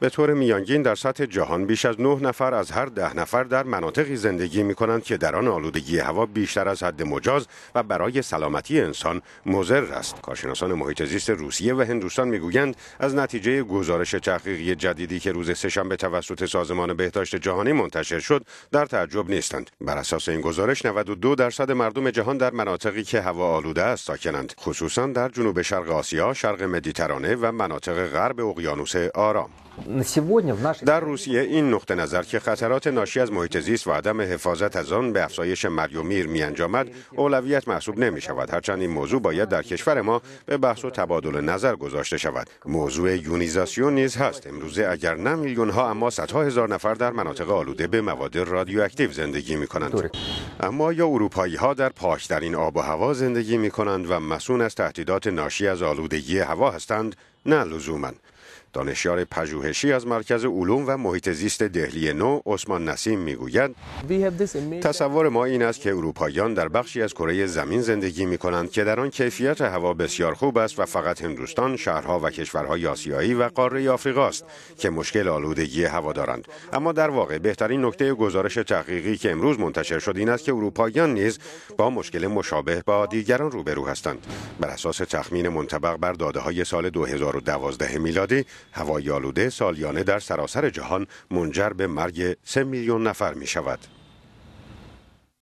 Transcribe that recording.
به طور میانگین در سطح جهان بیش از 9 نفر از هر ده نفر در مناطقی زندگی می کنند که در آن آلودگی هوا بیشتر از حد مجاز و برای سلامتی انسان مضر است. کارشناسان محیط زیست روسیه و هندوستان میگویند از نتیجه گزارش تحقیقی جدیدی که روز سهشنبه توسط سازمان بهداشت جهانی منتشر شد در تعجب نیستند. بر اساس این گزارش 92 درصد مردم جهان در مناطقی که هوا آلوده است ساکنند، خصوصا در جنوب شرق آسیا، شرق مدیترانه و مناطق غرب اقیانوس آرام. در روسیه این نقطه نظر که خطرات ناشی از محیط زیست و عدم حفاظت از آن به افزایش مریومیر می انجامد اولویت محسوب نمی شود هرچند این موضوع باید در کشور ما به بحث و تبادل نظر گذاشته شود موضوع یونیزاسیون نیز هست امروزه اگر نه میلیون ها اما صدها هزار نفر در مناطق آلوده به مواد رادیواکتیو زندگی می کنند اما یا اروپایی ها در این آب و هوا زندگی می کنند و مسون از تهدیدات ناشی از آلودگی هوا هستند نه لزوما دانشیار پژوهشی از مرکز علوم و محیط زیست دهلی نو عثمان نسیم میگوید تصور ما این است که اروپاییان در بخشی از کره زمین زندگی می کنند که در آن کیفیت هوا بسیار خوب است و فقط هندوستان شهرها و کشورهای آسیایی و قاره آفریقا است که مشکل آلودگی هوا دارند اما در واقع بهترین نکته گزارش تحقیقی که امروز منتشر شد این است که اروپاییان نیز با مشکل مشابه با دیگران روبرو هستند بر اساس تخمین منطبق بر داده های سال 2000 2012 میلادی هوای آلوده سالیانه در سراسر جهان منجر به مرگ 3 میلیون نفر می شود.